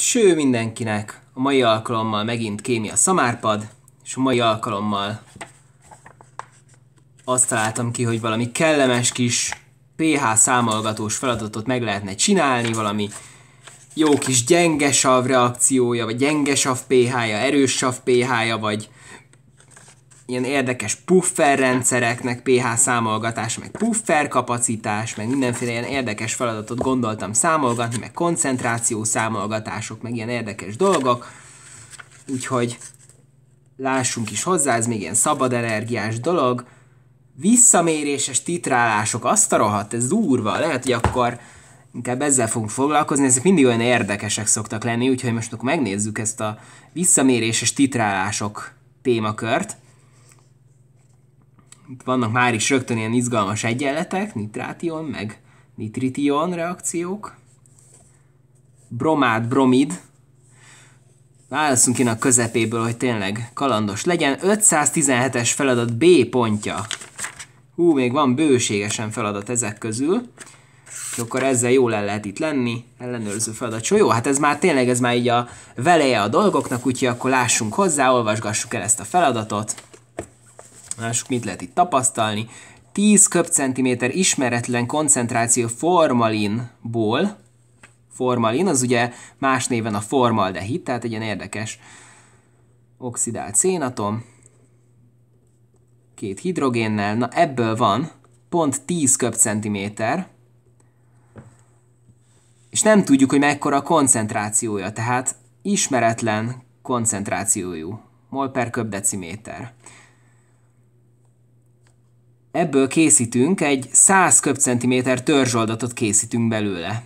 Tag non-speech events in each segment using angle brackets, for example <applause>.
Ső mindenkinek! A mai alkalommal megint kémia szamárpad, és a mai alkalommal azt találtam ki, hogy valami kellemes kis pH számolgatós feladatot meg lehetne csinálni, valami jó kis gyenge sav reakciója, vagy gyenge sav pH-ja, erős sav pH-ja, vagy ilyen érdekes rendszereknek pH számolgatás, meg kapacitás, meg mindenféle ilyen érdekes feladatot gondoltam számolgatni, meg koncentráció számolgatások, meg ilyen érdekes dolgok. Úgyhogy lássunk is hozzá, ez még ilyen szabad energiás dolog. Visszaméréses titrálások, azt a rohadt, ez durva, lehet, hogy akkor inkább ezzel fogunk foglalkozni, ezek mindig olyan érdekesek szoktak lenni, úgyhogy most akkor megnézzük ezt a visszaméréses titrálások témakört itt vannak már is rögtön ilyen izgalmas egyenletek, nitrátion, meg nitrition reakciók. Bromát, bromid. Válaszunk én a közepéből, hogy tényleg kalandos legyen. 517-es feladat B pontja. Hú, még van bőségesen feladat ezek közül. És akkor ezzel jól el lehet itt lenni, ellenőrző feladat. Jó, hát ez már tényleg, ez már így a veleje a dolgoknak, úgyhogy akkor lássunk hozzá, olvasgassuk el ezt a feladatot. Lássuk, mit lehet itt tapasztalni. 10 köbcentiméter ismeretlen koncentráció formalinból, formalin, az ugye más néven a formaldehid, tehát egy ilyen érdekes oxidált szénatom, két hidrogénnel, na ebből van pont 10 köbcentiméter, és nem tudjuk, hogy mekkora a koncentrációja, tehát ismeretlen koncentrációjú, mol per köbdeciméter. deciméter. Ebből készítünk, egy 100 köbcentiméter törzsoldatot készítünk belőle. Hát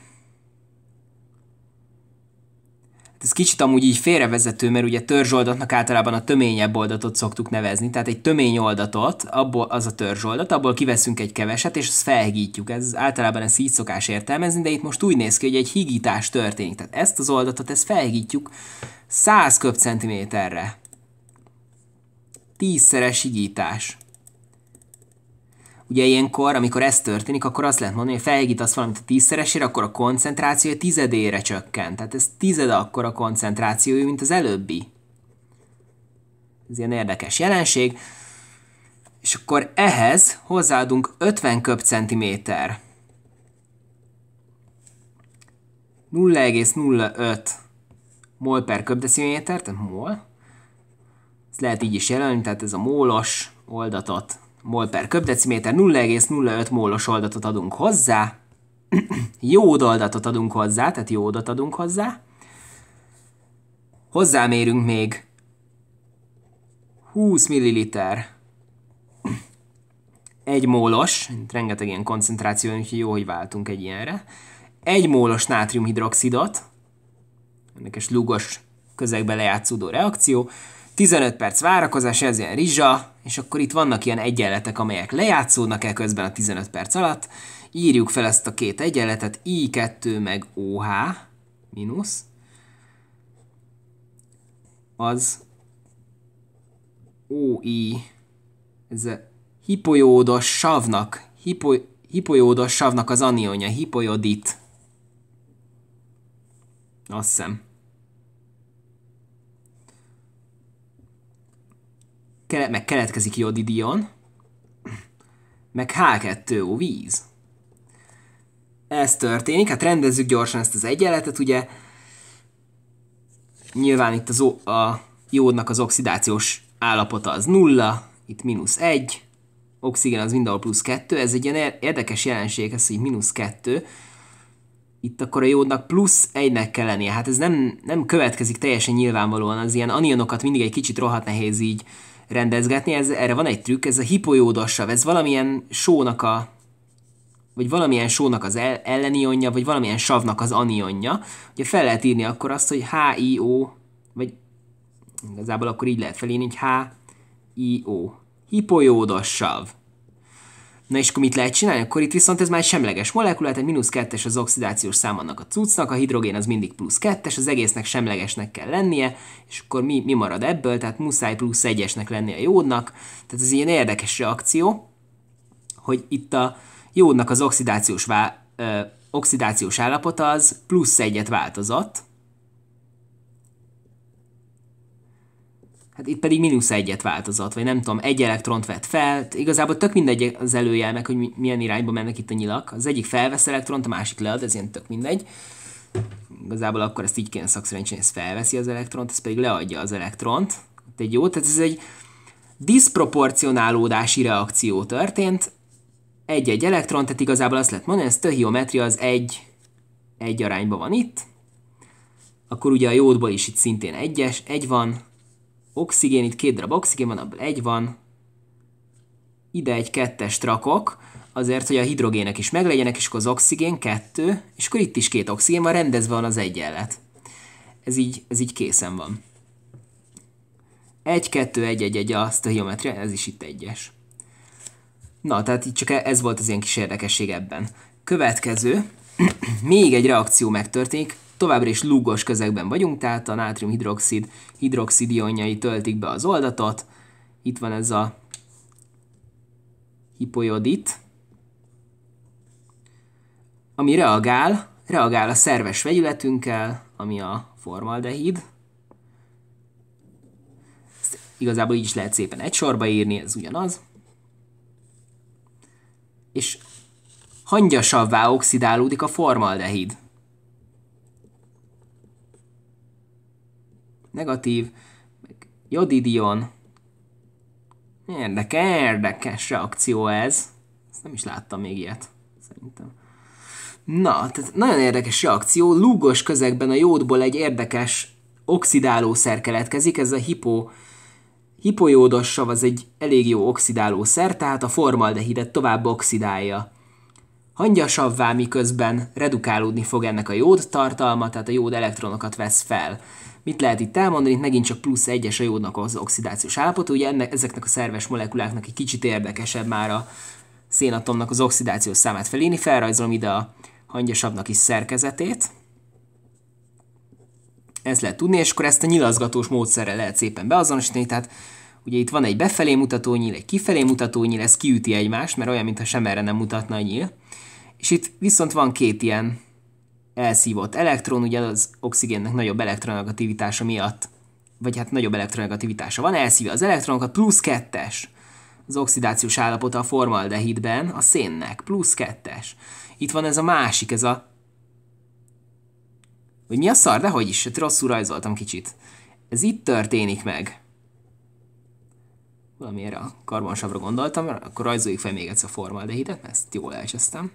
ez kicsit amúgy így félrevezető, mert ugye törzsoldatnak általában a töményebb oldatot szoktuk nevezni, tehát egy tömény oldatot, abból az a törzsoldat, abból kiveszünk egy keveset, és azt felhigítjuk. Ez általában ezt így szokás értelmezni, de itt most úgy néz ki, hogy egy higítás történik. Tehát ezt az oldatot, ezt felhigítjuk 100 köbcentiméterre. Tízszeres higítás. Ugye ilyenkor, amikor ez történik, akkor azt lehet mondani, hogy felhigítasz valamit a tízszeresére, akkor a koncentrációja tizedére csökken. Tehát ez tized akkor a koncentrációja, mint az előbbi. Ez ilyen érdekes jelenség. És akkor ehhez hozzáadunk 50 köbcentiméter. 0,05 mol per köbdeciméter, tehát mol. Ezt lehet így is jelölni, tehát ez a mólos oldatot mol per köbdeciméter, 0,05 mólos oldatot adunk hozzá, <clears throat> Jó oldatot adunk hozzá, tehát jó oldat adunk hozzá, hozzámérünk még 20 ml egy mólos, rengeteg ilyen koncentráció, úgyhogy jó, hogy váltunk egy ilyenre, egy mólos nátriumhidroxidot, ennek egy lúgos közegbe lejátszódó reakció, 15 perc várakozás, ez ilyen rizsa, és akkor itt vannak ilyen egyenletek, amelyek lejátszódnak el közben a 15 perc alatt. Írjuk fel ezt a két egyenletet, I2 meg OH, mínusz, az OI, ez a hipojódos savnak, hipo, hipojódos savnak az anionja, hipojodit. Azt hiszem. kele, meg keletkezik jodidion, meg H2O víz. Ez történik, hát rendezzük gyorsan ezt az egyenletet, ugye nyilván itt az, a jódnak az oxidációs állapota az nulla, itt mínusz egy, oxigén az mindenhol plusz kettő, ez egy ilyen érdekes jelenség, ez így mínusz kettő, itt akkor a jódnak plusz egynek kell lennie. Hát ez nem, nem következik teljesen nyilvánvalóan, az ilyen anionokat mindig egy kicsit rohadt nehéz így rendezgetni. Ez, erre van egy trükk, ez a hipojódassav, ez valamilyen sónak a vagy valamilyen sónak az ellenionja, vagy valamilyen savnak az anionja. Ugye fel lehet írni akkor azt, hogy HIO, vagy igazából akkor így lehet felírni, hogy HIO. Hipojódassav. Na és akkor mit lehet csinálni? Akkor itt viszont ez már egy semleges molekula, tehát mínusz kettes az oxidációs szám annak a cuccnak, a hidrogén az mindig plusz kettes, az egésznek semlegesnek kell lennie, és akkor mi, mi marad ebből? Tehát muszáj plusz egyesnek lenni lennie a jódnak. Tehát ez ilyen érdekes reakció, hogy itt a jódnak az oxidációs, vá, ö, oxidációs állapota az plusz egyet változott, Hát itt pedig mínusz egyet változott, vagy nem tudom, egy elektront vett fel. Igazából tök mindegy az előjel meg, hogy milyen irányba mennek itt a nyilak. Az egyik felvesz elektront, a másik lead, ez ilyen tök mindegy. Igazából akkor ezt így kéne szakszerencsén, ez felveszi az elektront, ez pedig leadja az elektront. Itt egy jó, tehát ez egy diszproporcionálódási reakció történt. Egy-egy elektron, tehát igazából azt lehet mondani, ez töhiometria az egy, egy arányban van itt. Akkor ugye a jódból is itt szintén egyes, egy van, oxigén, itt két darab oxigén van, abból egy van, ide egy kettes trakok, azért, hogy a hidrogének is meglegyenek, és akkor az oxigén kettő, és akkor itt is két oxigén van, rendezve van az egyenlet. Ez így, ez így készen van. Egy, kettő, egy egy egy, azt a geometria, ez is itt egyes. Na, tehát itt csak ez volt az ilyen kis érdekesség ebben. Következő, <clears throat> még egy reakció megtörténik, Továbbra is lúgos közegben vagyunk, tehát a nátriumhidroxid hidroxidionjai töltik be az oldatot. Itt van ez a hipojodit, ami reagál, reagál a szerves vegyületünkkel, ami a formaldehid. Ezt igazából így is lehet szépen egy sorba írni, ez ugyanaz. És hangyasabbá oxidálódik a formaldehid. negatív, meg jodidion. Érdekes, érdekes reakció ez. Ezt nem is láttam még ilyet, szerintem. Na, tehát nagyon érdekes reakció. Lúgos közegben a jódból egy érdekes oxidálószer keletkezik, ez a hipo, hipojódos sav, az egy elég jó oxidálószer, tehát a formaldehidet tovább oxidálja hangyasabbá, miközben redukálódni fog ennek a jód tartalma, tehát a jód elektronokat vesz fel. Mit lehet itt elmondani? Itt megint csak plusz egyes a jódnak az oxidációs állapot. ugye ennek, ezeknek a szerves molekuláknak egy kicsit érdekesebb már a szénatomnak az oxidációs számát felírni. Felrajzolom ide a hangyasabbnak is szerkezetét. Ezt lehet tudni, és akkor ezt a nyilazgatós módszerrel lehet szépen beazonosítani, tehát Ugye itt van egy befelé mutató nyíl, egy kifelé mutató nyíl, ez kiüti egymást, mert olyan, mintha sem erre nem mutatna a nyíl. És itt viszont van két ilyen elszívott elektron, ugye az oxigénnek nagyobb elektronegativitása miatt, vagy hát nagyobb elektronegativitása van, elszívja az elektronokat, plusz kettes az oxidációs állapota a formaldehidben a szénnek, plusz kettes. Itt van ez a másik, ez a... hogy mi a szar, de hogy is, hát rosszul rajzoltam kicsit. Ez itt történik meg. Valamiért a karbonsavra gondoltam, akkor rajzoljuk fel még egyszer a formaldehidet, mert ezt jól elcsesztem.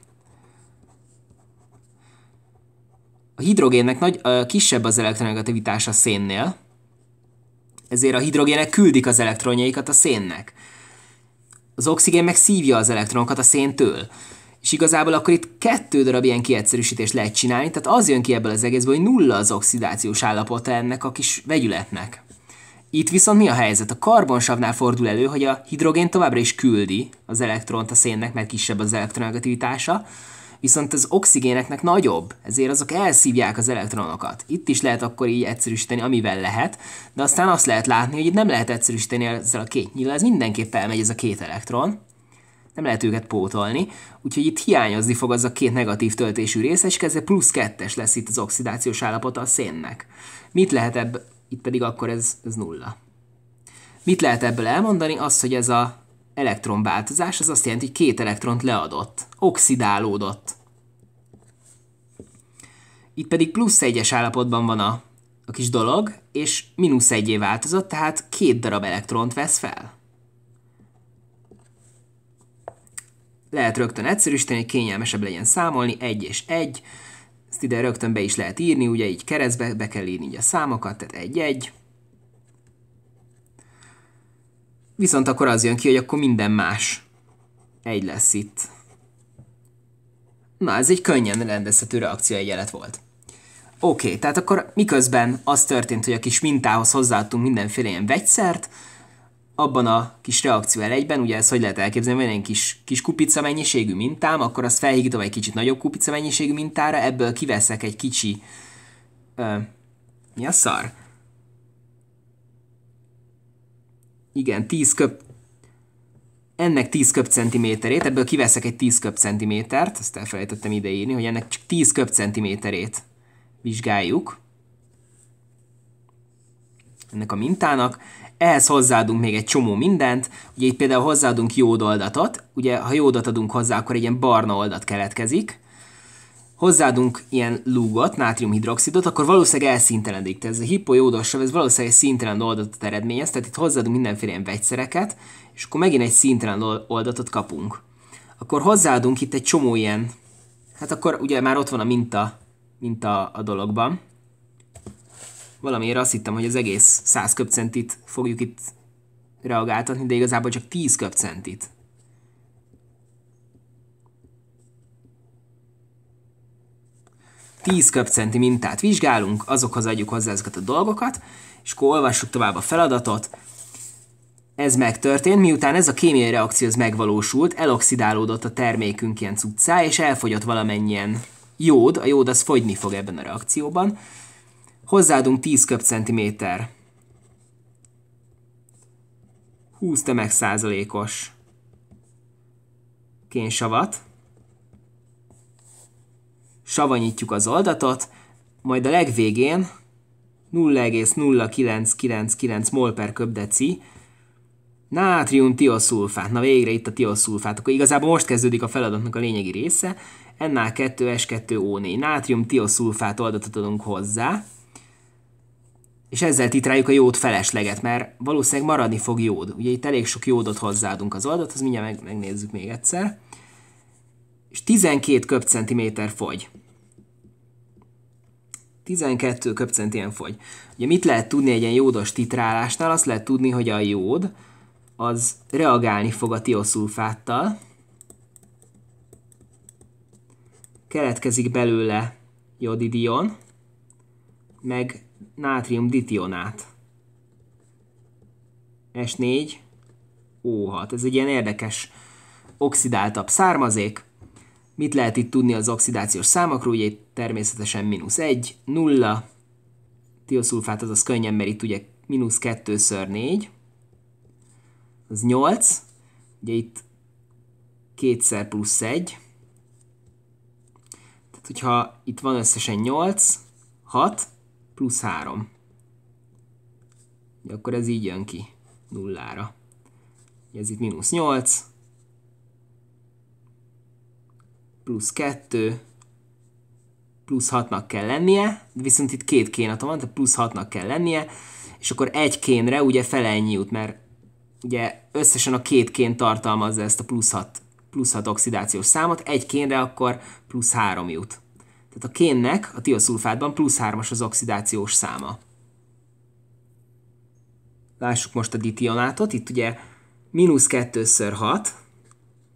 A hidrogénnek nagy, a kisebb az elektronegativitás a szénnél, ezért a hidrogének küldik az elektronjaikat a szénnek. Az oxigén meg szívja az elektronokat a széntől. És igazából akkor itt kettő darab ilyen kiegyszerűsítést lehet csinálni, tehát az jön ki ebből az egészből, hogy nulla az oxidációs állapota ennek a kis vegyületnek. Itt viszont mi a helyzet? A karbonsavnál fordul elő, hogy a hidrogén továbbra is küldi az elektront a szénnek, mert kisebb az elektronegativitása, viszont az oxigéneknek nagyobb, ezért azok elszívják az elektronokat. Itt is lehet akkor így egyszerűsíteni, amivel lehet, de aztán azt lehet látni, hogy itt nem lehet egyszerűsíteni ezzel a két nyíllal, ez mindenképp elmegy ez a két elektron, nem lehet őket pótolni, úgyhogy itt hiányozni fog az a két negatív töltésű része, és kezdve plusz kettes lesz itt az oxidációs állapota a szénnek. Mit lehet ebből, itt pedig akkor ez, ez nulla. Mit lehet ebből elmondani? Az, hogy ez a elektronváltozás az azt jelenti, hogy két elektront leadott, oxidálódott. Itt pedig plusz egyes állapotban van a, a kis dolog, és mínusz egyé változott, tehát két darab elektront vesz fel. Lehet rögtön egyszerűsíteni, hogy kényelmesebb legyen számolni, egy és egy. Ezt ide rögtön be is lehet írni, ugye így keresztbe be kell írni így a számokat, tehát egy-egy. Viszont akkor az jön ki, hogy akkor minden más. Egy lesz itt. Na, ez egy könnyen rendezhető reakció egyenlet volt. Oké, okay, tehát akkor miközben az történt, hogy a kis mintához hozzáadtunk mindenféle ilyen vegyszert, abban a kis reakció elejben, ugye ezt hogy lehet elképzelni, van egy kis, kis kupica mennyiségű mintám, akkor azt felhígítom egy kicsit nagyobb kupica mennyiségű mintára, ebből kiveszek egy kicsi... Ö, mi a szar? igen, 10 köp... ennek 10 köpcentiméterét, ebből kiveszek egy 10 köpcentimétert, ezt elfelejtettem ideírni, hogy ennek csak 10 köpcentiméterét vizsgáljuk ennek a mintának. Ehhez hozzáadunk még egy csomó mindent, ugye itt például hozzáadunk jódoldatot, ugye ha jódot adunk hozzá, akkor egy ilyen barna oldat keletkezik, Hozzáadunk ilyen lúgot, nátriumhidroxidot, akkor valószínűleg elszíntelenedik. Tehát ez a hipojódasav, ez valószínűleg színtelen oldatot eredményez, tehát itt hozzáadunk mindenféle ilyen vegyszereket, és akkor megint egy színtelen oldatot kapunk. Akkor hozzáadunk itt egy csomó ilyen, hát akkor ugye már ott van a minta, minta a dologban. Valamiért azt hittem, hogy az egész 100 köpcentit fogjuk itt reagáltatni, de igazából csak 10 köpcentit. 10 köbcenti mintát vizsgálunk, azokhoz adjuk hozzá ezeket a dolgokat, és akkor olvassuk tovább a feladatot. Ez megtörtént, miután ez a kémiai reakció az megvalósult, eloxidálódott a termékünk ilyen cuccá, és elfogyott valamennyien jód, a jód az fogyni fog ebben a reakcióban. Hozzáadunk 10 köbcentiméter 20 tömegszázalékos kénsavat, savanyítjuk az oldatot, majd a legvégén 0,0999 mol per köbdeci nátrium tioszulfát. Na végre itt a tioszulfát. Akkor igazából most kezdődik a feladatnak a lényegi része. Ennál 2 s 2 o nátrium tioszulfát oldatot adunk hozzá, és ezzel titráljuk a jód felesleget, mert valószínűleg maradni fog jód. Ugye itt elég sok jódot hozzáadunk az oldathoz, mindjárt meg, megnézzük még egyszer. És 12 köbcentiméter fogy. 12 köpcentien fogy. Ugye mit lehet tudni egy ilyen jódos titrálásnál? Azt lehet tudni, hogy a jód az reagálni fog a tioszulfáttal, keletkezik belőle jodidion, meg nátrium ditionát. S4, O6. Ez egy ilyen érdekes oxidáltabb származék, Mit lehet itt tudni az oxidációs számokról? Ugye természetesen mínusz 1, 0, tioszulfát azaz könnyen, mert itt ugye mínusz 2-ször 4, az 8, ugye itt 2 kétszer plusz 1, tehát hogyha itt van összesen 8, 6 plusz 3, ugye akkor ez így jön ki nullára. Ugye ez itt mínusz 8, plusz 2, plusz 6-nak kell lennie, viszont itt két atom van, tehát plusz 6-nak kell lennie, és akkor egy kénre ugye fele ennyi jut, mert ugye összesen a két kén tartalmazza ezt a plusz 6, plusz 6 oxidációs számot, egy kénre akkor plusz 3 jut. Tehát a kénnek a tioszulfátban plusz 3-as az oxidációs száma. Lássuk most a ditionátot, itt ugye mínusz 2 6,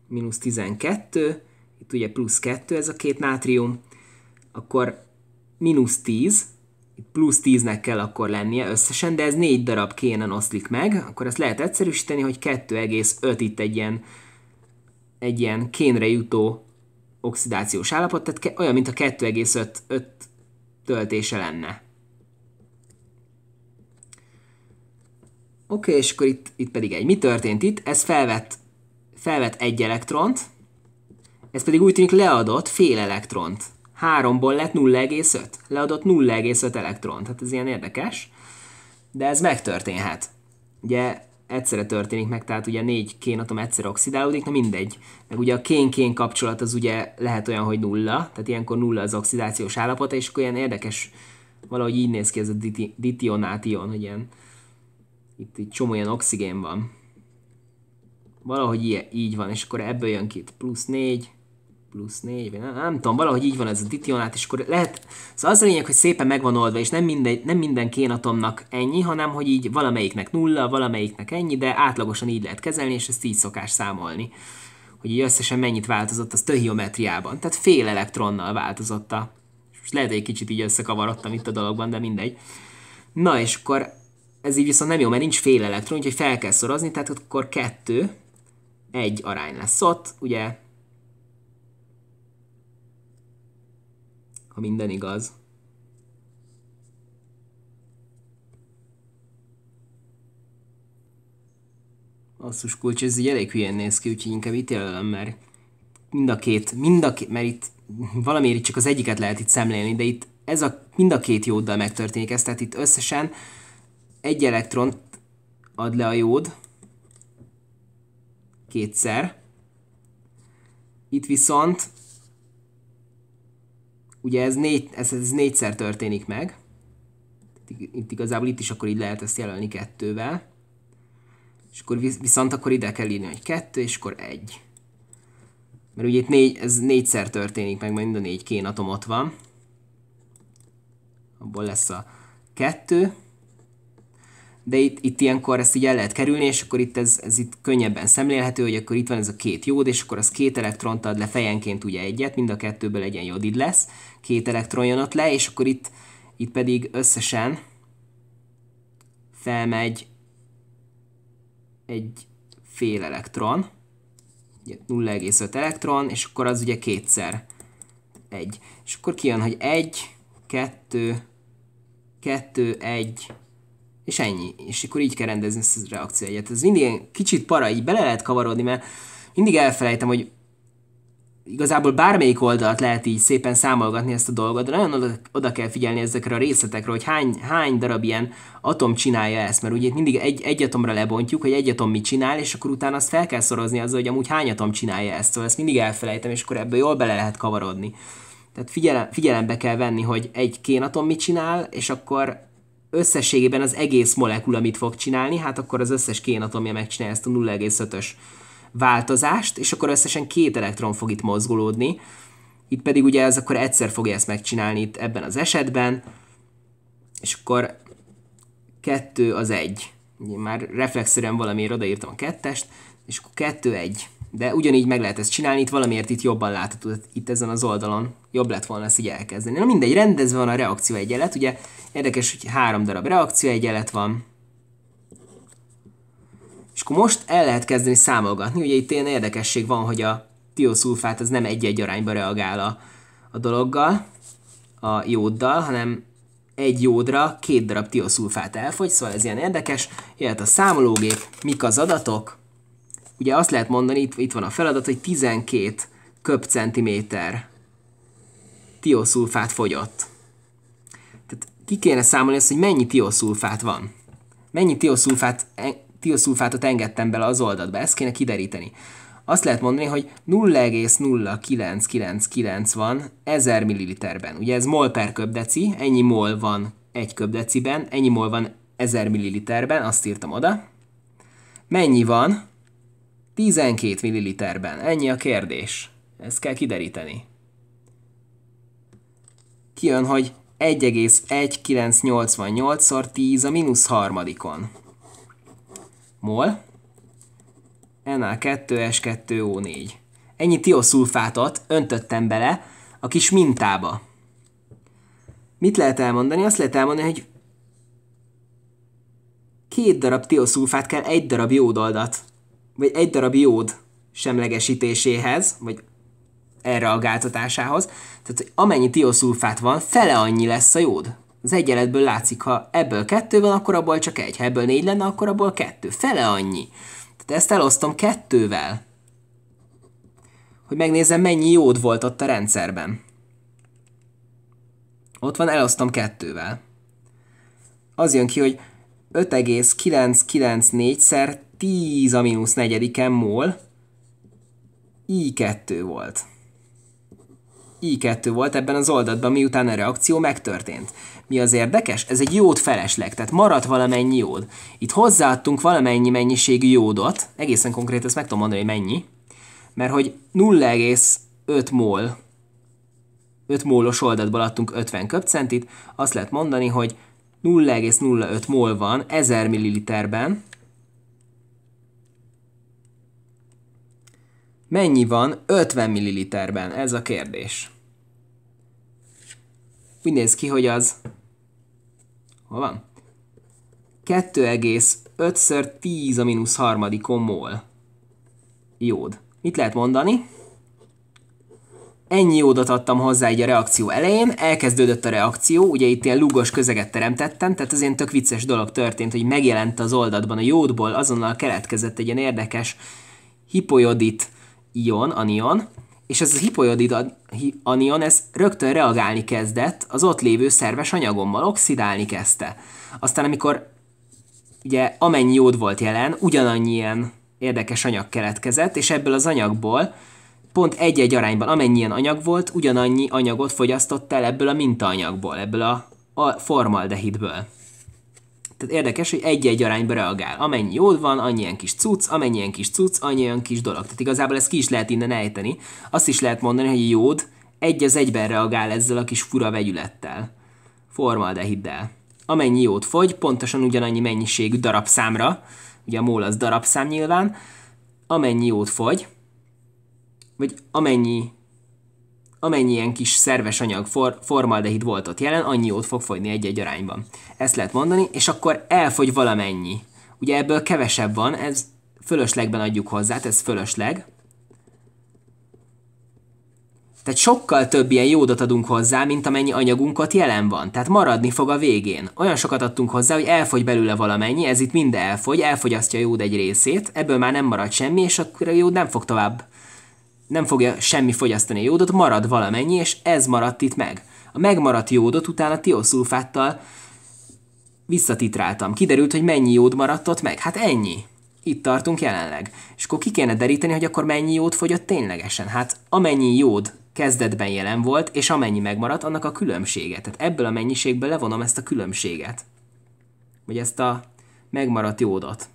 mínusz 12, itt ugye plusz 2 ez a két nátrium, akkor mínusz 10, plusz 10-nek kell akkor lennie összesen, de ez 4 darab kénen oszlik meg, akkor ezt lehet egyszerűsíteni, hogy 2,5 itt egy ilyen, egy ilyen kénre jutó oxidációs állapot, tehát olyan, mint a 2,5 töltése lenne. Oké, okay, és akkor itt, itt pedig egy. Mi történt itt? Ez felvett, felvett egy elektront, ez pedig úgy tűnik leadott fél elektront. Háromból lett 0,5. Leadott 0,5 elektront. Hát ez ilyen érdekes. De ez megtörténhet. Ugye egyszerre történik meg, tehát ugye négy kénatom egyszer oxidálódik, na mindegy. Meg ugye a kén-kén kapcsolat az ugye lehet olyan, hogy nulla, tehát ilyenkor nulla az oxidációs állapota, és akkor ilyen érdekes, valahogy így néz ki ez a ditionátion, hogy ilyen, itt egy csomó ilyen oxigén van. Valahogy így van, és akkor ebből jön ki plusz négy plusz 4, nem, nem tudom, valahogy így van ez a ditionát, és akkor lehet, szóval az a lényeg, hogy szépen megvan oldva, és nem, mindegy, nem minden kénatomnak ennyi, hanem hogy így valamelyiknek nulla, valamelyiknek ennyi, de átlagosan így lehet kezelni, és ezt így szokás számolni. Hogy így összesen mennyit változott az töhiometriában, tehát fél elektronnal változott a és lehet, hogy egy kicsit így összekavarodtam itt a dologban, de mindegy. Na, és akkor ez így viszont nem jó, mert nincs fél elektron, úgyhogy fel kell szorozni, tehát akkor kettő, egy arány lesz ott, ugye ha minden igaz. Asszus kulcs, ez így elég hülyén néz ki, úgyhogy inkább itt mert mind a két, mind a két, mert itt valamiért itt csak az egyiket lehet itt szemlélni, de itt ez a, mind a két jóddal megtörténik ez, tehát itt összesen egy elektron ad le a jód kétszer, itt viszont Ugye ez, négy, ez, ez négyszer történik meg. Itt igazából itt is akkor így lehet ezt jelölni kettővel. És akkor visz, viszont akkor ide kell írni, hogy kettő, és akkor egy. Mert ugye itt négy, ez négyszer történik meg, mert mind a négy kénatom ott van. Abból lesz a kettő. De itt, itt ilyenkor ezt így el lehet kerülni, és akkor itt ez, ez itt könnyebben szemlélhető, hogy akkor itt van ez a két jód, és akkor az két elektront ad le fejenként ugye egyet, mind a kettőből egyen jodid lesz, két elektron jön ott le, és akkor itt, itt pedig összesen felmegy egy fél elektron, 0,5 elektron, és akkor az ugye kétszer egy. És akkor kijön, hogy egy, kettő, kettő, egy, és ennyi. És akkor így kell rendezni ezt a reakcióegyet. Ez mindig kicsit para, így bele lehet kavarodni, mert mindig elfelejtem, hogy igazából bármelyik oldalt lehet így szépen számolgatni ezt a dolgot, de nagyon oda, oda kell figyelni ezekre a részletekre, hogy hány, hány darab ilyen atom csinálja ezt, mert ugye mindig egy, egy atomra lebontjuk, hogy egy atom mit csinál, és akkor utána azt fel kell szorozni azzal, hogy amúgy hány atom csinálja ezt, szóval ezt mindig elfelejtem, és akkor ebből jól bele lehet kavarodni. Tehát figyelem, figyelembe kell venni, hogy egy kén atom mit csinál, és akkor összességében az egész molekula mit fog csinálni, hát akkor az összes kénatomja megcsinálja ezt a 0,5-ös változást, és akkor összesen két elektron fog itt mozgolódni. Itt pedig ugye ez akkor egyszer fogja ezt megcsinálni itt ebben az esetben, és akkor kettő az egy. Ugye már reflexzerűen valamiért odaírtam a kettest, és akkor kettő egy. De ugyanígy meg lehet ezt csinálni, itt valamiért itt jobban látható, itt ezen az oldalon jobb lett volna ezt így elkezdeni. Na mindegy, rendezve van a reakció egyenlet, ugye érdekes, hogy három darab reakció egyenlet van, és akkor most el lehet kezdeni számolgatni, ugye itt ilyen érdekesség van, hogy a tioszulfát az nem egy-egy arányba reagál a, a dologgal, a jóddal, hanem egy jódra két darab tioszulfát elfogy, szóval ez ilyen érdekes. jelent a számológép, mik az adatok. Ugye azt lehet mondani, itt, itt van a feladat, hogy 12 köbcentiméter tioszulfát fogyott. Tehát ki kéne számolni azt, hogy mennyi tioszulfát van. Mennyi tioszulfát e- tioszulfátot engedtem bele az oldatba, ezt kéne kideríteni. Azt lehet mondani, hogy 0,0999 van 1000 milliliterben. Ugye ez mol per köbdeci, ennyi mol van egy köbdeciben, ennyi mol van 1000 milliliterben, azt írtam oda. Mennyi van 12 milliliterben? Ennyi a kérdés. Ezt kell kideríteni. Kijön, hogy 1,1988 x 10 a mínusz harmadikon mol, Na2S2O4. Ennyi tioszulfátot öntöttem bele a kis mintába. Mit lehet elmondani? Azt lehet elmondani, hogy két darab tioszulfát kell egy darab jódoldat, vagy egy darab jód semlegesítéséhez, vagy erre a gáltatásához. Tehát, hogy amennyi tioszulfát van, fele annyi lesz a jód az egyenletből látszik, ha ebből kettő van, akkor abból csak egy, ha ebből négy lenne, akkor abból kettő. Fele annyi. Tehát ezt elosztom kettővel, hogy megnézem, mennyi jód volt ott a rendszerben. Ott van, elosztom kettővel. Az jön ki, hogy 5,994 szer 10 a mínusz negyediken mol I2 volt. I2 volt ebben az oldatban, miután a reakció megtörtént. Mi az érdekes? Ez egy jód felesleg, tehát maradt valamennyi jód. Itt hozzáadtunk valamennyi mennyiségű jódot, egészen konkrét ezt meg tudom mondani, hogy mennyi, mert hogy 0,5 mol 5 mólos oldatból adtunk 50 köpcentit, azt lehet mondani, hogy 0,05 mol van 1000 milliliterben, Mennyi van 50 ml-ben? Ez a kérdés. Úgy néz ki, hogy az... Hol van? 2,5 10 a mínusz harmadikon mol. Jód. Mit lehet mondani? Ennyi jódot adtam hozzá egy a reakció elején, elkezdődött a reakció, ugye itt ilyen lúgos közeget teremtettem, tehát az én tök vicces dolog történt, hogy megjelent az oldatban a jódból, azonnal keletkezett egy ilyen érdekes hipojodit ion, anion, és ez a hipoiodid anion, ez rögtön reagálni kezdett az ott lévő szerves anyagommal, oxidálni kezdte. Aztán amikor ugye amennyi jód volt jelen, ugyanannyi ilyen érdekes anyag keletkezett, és ebből az anyagból pont egy-egy arányban amennyien anyag volt, ugyanannyi anyagot fogyasztott el ebből a mintaanyagból, ebből a formaldehidből. Tehát érdekes, hogy egy-egy arányba reagál. Amennyi jól van, annyian kis cucc, amennyien kis cucc, annyian kis dolog. Tehát igazából ezt ki is lehet innen ejteni. Azt is lehet mondani, hogy jód egy az egyben reagál ezzel a kis fura vegyülettel. Formaldehiddel. Amennyi jót fogy, pontosan ugyanannyi mennyiségű darabszámra, ugye a mól az darabszám nyilván, amennyi jót fogy, vagy amennyi Amennyien kis szerves anyag for, formaldehid volt ott jelen, annyi jót fog fogyni egy-egy arányban. Ezt lehet mondani, és akkor elfogy valamennyi. Ugye ebből kevesebb van, ez fölöslegben adjuk hozzá, ez fölösleg. Tehát sokkal több ilyen jódot adunk hozzá, mint amennyi anyagunk ott jelen van. Tehát maradni fog a végén. Olyan sokat adtunk hozzá, hogy elfogy belőle valamennyi, ez itt mind elfogy, elfogyasztja a jód egy részét, ebből már nem marad semmi, és akkor a jód nem fog tovább nem fogja semmi fogyasztani a jódot, marad valamennyi, és ez maradt itt meg. A megmaradt jódot utána tioszulfáttal visszatitráltam. Kiderült, hogy mennyi jód maradt ott meg. Hát ennyi. Itt tartunk jelenleg. És akkor ki kéne deríteni, hogy akkor mennyi jód fogyott ténylegesen. Hát amennyi jód kezdetben jelen volt, és amennyi megmaradt, annak a különbséget. Tehát ebből a mennyiségből levonom ezt a különbséget. Vagy ezt a megmaradt jódot.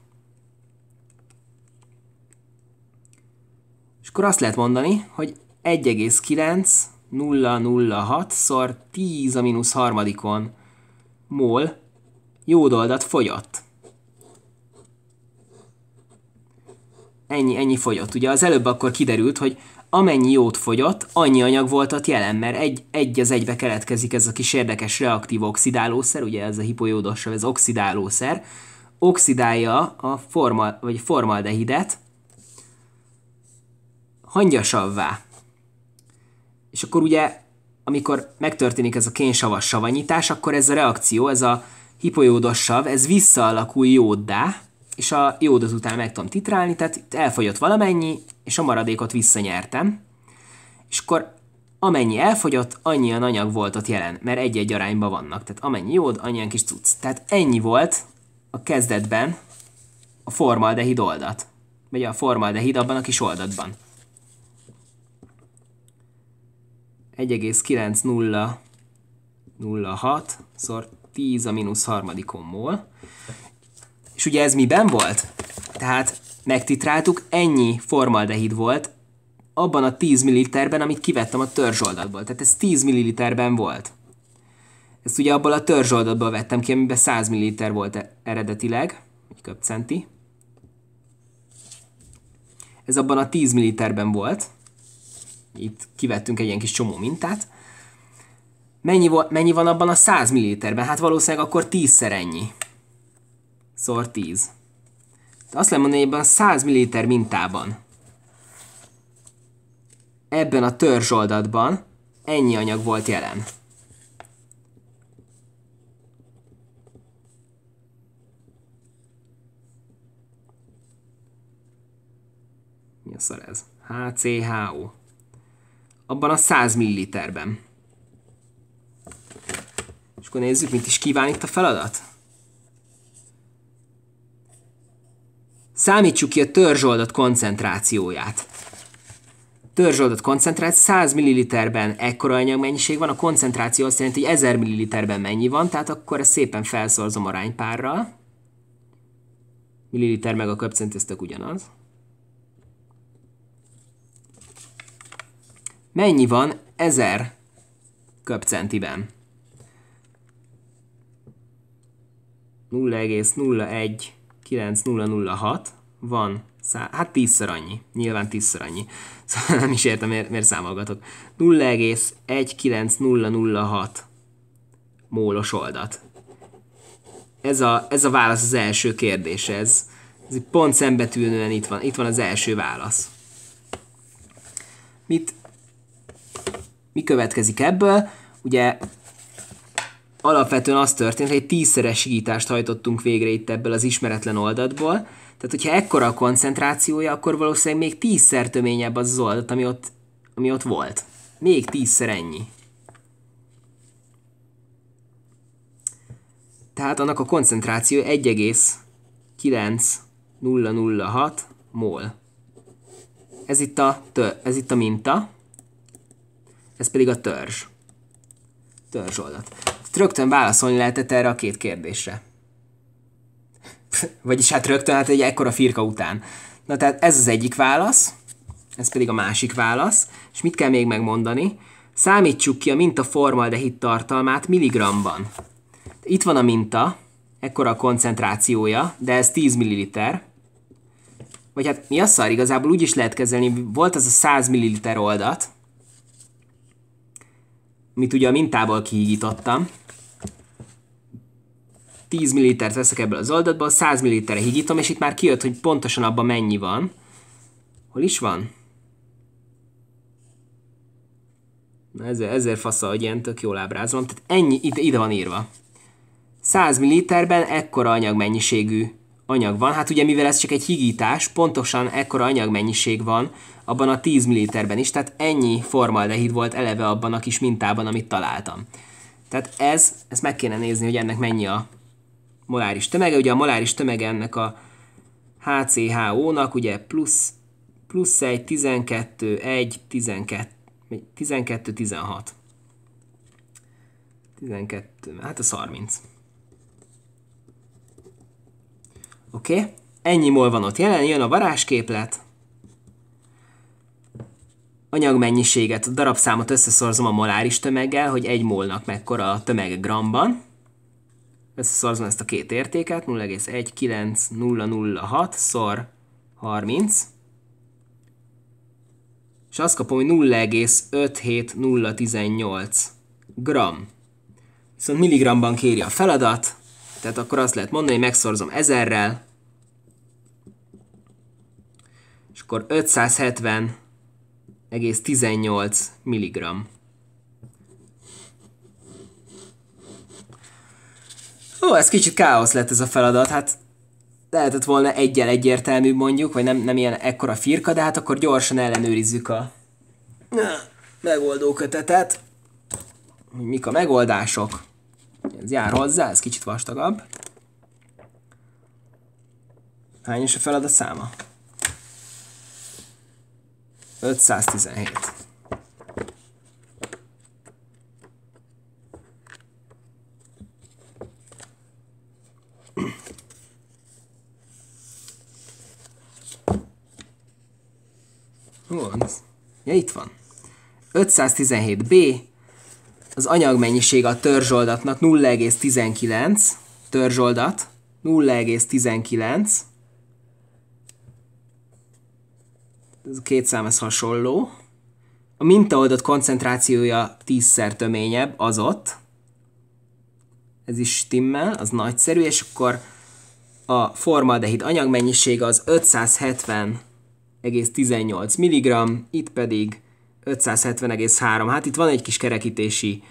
akkor azt lehet mondani, hogy 1,9006 szor 10 a mínusz harmadikon mol jódoldat fogyott. Ennyi, ennyi fogyott. Ugye az előbb akkor kiderült, hogy amennyi jót fogyott, annyi anyag volt ott jelen, mert egy, egy az egybe keletkezik ez a kis érdekes reaktív oxidálószer, ugye ez a hipojódossal, ez oxidálószer, oxidálja a formal, vagy formaldehidet, hangyasavvá. És akkor ugye, amikor megtörténik ez a kénsavas savanyítás, akkor ez a reakció, ez a hipojódos sav, ez visszaalakul jóddá, és a jódot után meg tudom titrálni, tehát itt elfogyott valamennyi, és a maradékot visszanyertem. És akkor amennyi elfogyott, annyian anyag volt ott jelen, mert egy-egy arányban vannak. Tehát amennyi jód, annyian kis cucc. Tehát ennyi volt a kezdetben a formaldehid oldat. Vagy a formaldehid abban a kis oldatban. 1,906 szor 10 a mínusz harmadikomból. És ugye ez miben volt? Tehát megtitráltuk, ennyi formaldehid volt abban a 10 ml amit kivettem a törzsoldatból. Tehát ez 10 ml volt. Ezt ugye abból a törzsoldatból vettem ki, amiben 100 ml volt e- eredetileg, egy köpcenti. Ez abban a 10 ml volt itt kivettünk egy ilyen kis csomó mintát. Mennyi, mennyi van abban a 100 ml-ben? Hát valószínűleg akkor 10-szer ennyi. Szor szóval 10. Azt lehet mondani, hogy ebben a 100 ml mintában ebben a törzsoldatban ennyi anyag volt jelen. Mi a szar ez? HCHO abban a 100 milliliterben. És akkor nézzük, mit is kíván itt a feladat. Számítsuk ki a törzsoldat koncentrációját. Törzsoldat koncentrált 100 milliliterben. ekkora anyagmennyiség van, a koncentráció azt jelenti, hogy 1000 milliliterben mennyi van, tehát akkor ezt szépen felszorzom aránypárral. Milliliter meg a köpcent, ugyanaz. Mennyi van 1000 köbcentiben? 0,019006 van, szá- hát tízszer annyi, nyilván tízszer annyi. <laughs> Szóval nem is értem, miért, miért számolgatok. 0,19006 mólos oldat. Ez a, ez a válasz az első kérdés, ez, ez pont szembetűnően itt van, itt van az első válasz. Mit mi következik ebből? Ugye alapvetően az történt, hogy egy tízszeresítást hajtottunk végre itt ebből az ismeretlen oldatból. Tehát, hogyha ekkora a koncentrációja, akkor valószínűleg még tízszer töményebb az az oldat, ami ott, ami ott volt. Még tízszer ennyi. Tehát annak a koncentráció 1,9006 mol. Ez itt a, tör, ez itt a minta ez pedig a törzs. Törzsoldat. Rögtön válaszolni lehetett erre a két kérdésre. <laughs> Vagyis hát rögtön, hát egy ekkora firka után. Na tehát ez az egyik válasz, ez pedig a másik válasz, és mit kell még megmondani? Számítsuk ki a minta formaldehid tartalmát milligramban. Itt van a minta, ekkora a koncentrációja, de ez 10 milliliter. Vagy hát mi a szar, igazából úgy is lehet kezelni, volt az a 100 milliliter oldat, amit ugye a mintából kihigítottam. 10 ml veszek ebből az oldatból, 100 ml higítom, és itt már kijött, hogy pontosan abban mennyi van. Hol is van? Na ezért, ezért fasza, hogy ilyen tök jól ábrázolom. Tehát ennyi, ide, ide van írva. 100 ml-ben ekkora anyagmennyiségű anyag van. Hát ugye mivel ez csak egy higítás, pontosan ekkora anyagmennyiség van abban a 10 ml-ben is, tehát ennyi formaldehid volt eleve abban a kis mintában, amit találtam. Tehát ez, ezt meg kéne nézni, hogy ennek mennyi a moláris tömege. Ugye a moláris tömege ennek a HCHO-nak ugye plusz, plusz 1, 12, 1, 12, 12, 16. 12, hát ez 30. Oké? Okay? Ennyi mol van ott jelen, jön a varázsképlet. Anyagmennyiséget, darabszámot összeszorzom a moláris tömeggel, hogy egy molnak mekkora a tömeg gramban. Összeszorzom ezt a két értéket, 0,19006 szor 30. És azt kapom, hogy 0,57018 gram. Viszont milligramban kéri a feladat, tehát akkor azt lehet mondani, hogy megszorzom 1000-rel, és akkor 570,18 mg. Ó, ez kicsit káosz lett ez a feladat, hát lehetett volna egyel egyértelmű mondjuk, vagy nem, nem ilyen ekkora firka, de hát akkor gyorsan ellenőrizzük a megoldó kötetet, hogy mik a megoldások. Ez jár hozzá, ez kicsit vastagabb. Hány is a feladat száma? 517. Hol van Ja, itt van. 517B, az anyagmennyiség a törzsoldatnak 0,19, törzsoldat, 0,19, ez a két szám ez hasonló. A mintaoldat koncentrációja tízszer töményebb, az ott. Ez is stimmel, az nagyszerű, és akkor a formaldehid anyagmennyisége az 570,18 mg, itt pedig 570,3. Hát itt van egy kis kerekítési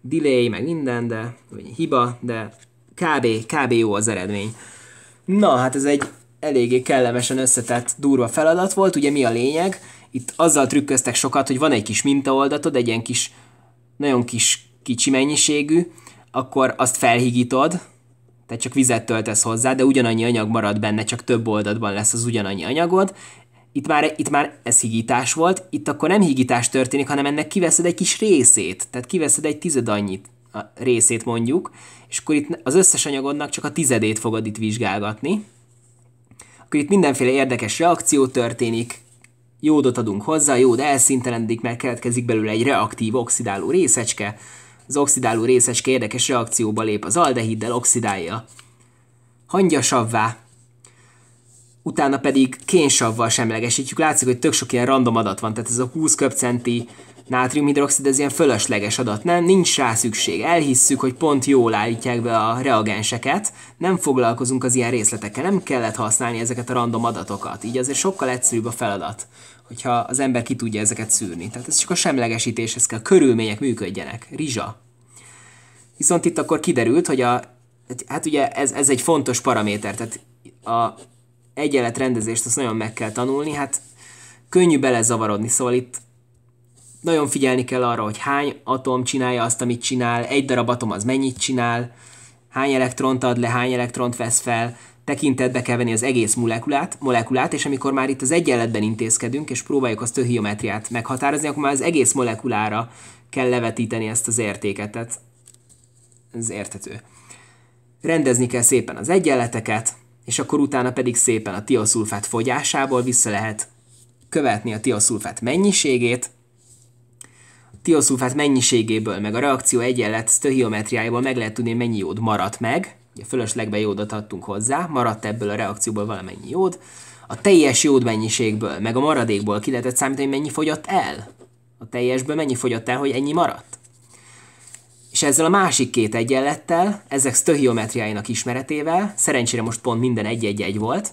delay, meg minden, de vagy hiba, de kb, kb jó az eredmény. Na, hát ez egy eléggé kellemesen összetett, durva feladat volt. Ugye mi a lényeg? Itt azzal trükköztek sokat, hogy van egy kis mintaoldatod, egy ilyen kis, nagyon kis, kicsi mennyiségű, akkor azt felhigítod, tehát csak vizet töltesz hozzá, de ugyanannyi anyag marad benne, csak több oldatban lesz az ugyanannyi anyagod, itt már, itt már ez higítás volt, itt akkor nem higítás történik, hanem ennek kiveszed egy kis részét, tehát kiveszed egy tized annyit a részét mondjuk, és akkor itt az összes anyagodnak csak a tizedét fogod itt vizsgálgatni. Akkor itt mindenféle érdekes reakció történik, jódot adunk hozzá, jód elszintelenedik, mert keletkezik belőle egy reaktív oxidáló részecske, az oxidáló részecske érdekes reakcióba lép az aldehiddel, oxidálja hangyasabbá, utána pedig kénsavval semlegesítjük. Látszik, hogy tök sok ilyen random adat van, tehát ez a 20 köbcenti nátriumhidroxid, ez ilyen fölösleges adat, nem? Nincs rá szükség. Elhisszük, hogy pont jól állítják be a reagenseket, nem foglalkozunk az ilyen részletekkel, nem kellett használni ezeket a random adatokat. Így azért sokkal egyszerűbb a feladat, hogyha az ember ki tudja ezeket szűrni. Tehát ez csak a semlegesítéshez kell, körülmények működjenek. Rizsa. Viszont itt akkor kiderült, hogy a, hát ugye ez, ez egy fontos paraméter, tehát a egyenletrendezést azt nagyon meg kell tanulni, hát könnyű belezavarodni, szóval itt nagyon figyelni kell arra, hogy hány atom csinálja azt, amit csinál, egy darab atom az mennyit csinál, hány elektront ad le, hány elektront vesz fel, tekintetbe kell venni az egész molekulát, molekulát, és amikor már itt az egyenletben intézkedünk, és próbáljuk a stöhiometriát meghatározni, akkor már az egész molekulára kell levetíteni ezt az értéket, tehát ez értető. Rendezni kell szépen az egyenleteket, és akkor utána pedig szépen a tiaszulfát fogyásából vissza lehet követni a tiaszulfát mennyiségét, a tiaszulfát mennyiségéből, meg a reakció egyenlet sztöhiometriájából meg lehet tudni, mennyi jód maradt meg, ugye fölöslegbe jódot adtunk hozzá, maradt ebből a reakcióból valamennyi jód, a teljes jód mennyiségből, meg a maradékból ki lehetett számítani, mennyi fogyott el. A teljesből mennyi fogyott el, hogy ennyi maradt. És ezzel a másik két egyenlettel, ezek stöhiometriáinak ismeretével, szerencsére most pont minden egy-egy-egy volt,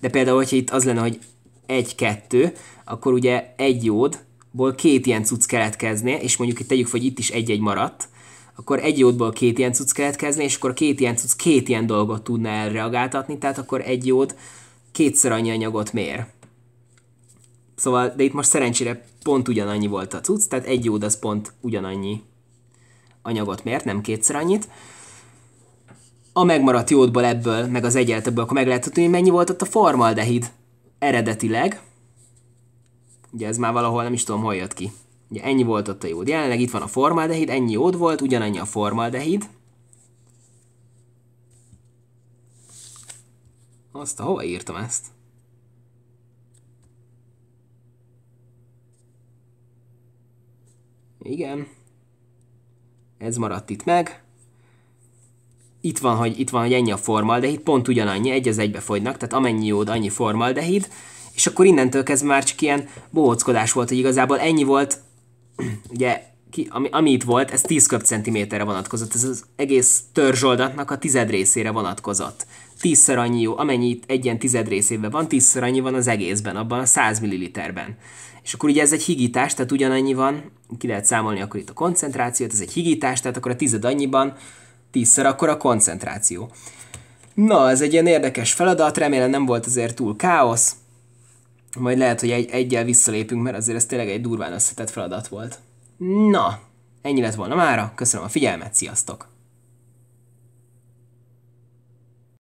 de például, hogyha itt az lenne, hogy egy-kettő, akkor ugye egy jódból két ilyen cucc keletkezné, és mondjuk itt tegyük, hogy itt is egy-egy maradt, akkor egy jódból két ilyen cucc keletkezne, és akkor két ilyen cucc két ilyen dolgot tudna elreagáltatni, tehát akkor egy jód kétszer annyi anyagot mér. Szóval, de itt most szerencsére pont ugyanannyi volt a cucc, tehát egy jód az pont ugyanannyi anyagot miért nem kétszer annyit. A megmaradt jótból ebből, meg az egyeltebből, akkor meg lehet tudni, hogy mennyi volt ott a formaldehid eredetileg. Ugye ez már valahol nem is tudom, hol jött ki. Ugye ennyi volt ott a jód. Jelenleg itt van a formaldehid, ennyi jód volt, ugyanannyi a formaldehid. Azt, hova írtam ezt? Igen ez maradt itt meg. Itt van, hogy, itt van, hogy ennyi a formaldehid, pont ugyanannyi, egy az egybe fogynak, tehát amennyi jód, annyi formaldehid, és akkor innentől kezdve már csak ilyen bóckodás volt, hogy igazából ennyi volt, <clears throat> ugye ki, ami, ami itt volt, ez 10 köbcentiméterre vonatkozott, ez az egész törzsoldatnak a tized részére vonatkozott. Tízszer annyi jó, amennyi itt egy ilyen tized részében van, tízszer annyi van az egészben, abban a 100 milliliterben. És akkor ugye ez egy higítás, tehát ugyanannyi van, ki lehet számolni akkor itt a koncentrációt, ez egy higítás, tehát akkor a tized annyiban, tízszer akkor a koncentráció. Na, ez egy ilyen érdekes feladat, remélem nem volt azért túl káosz. Majd lehet, hogy egy, egyel visszalépünk, mert azért ez tényleg egy durván összetett feladat volt. Na, ennyi lett volna mára, köszönöm a figyelmet, sziasztok!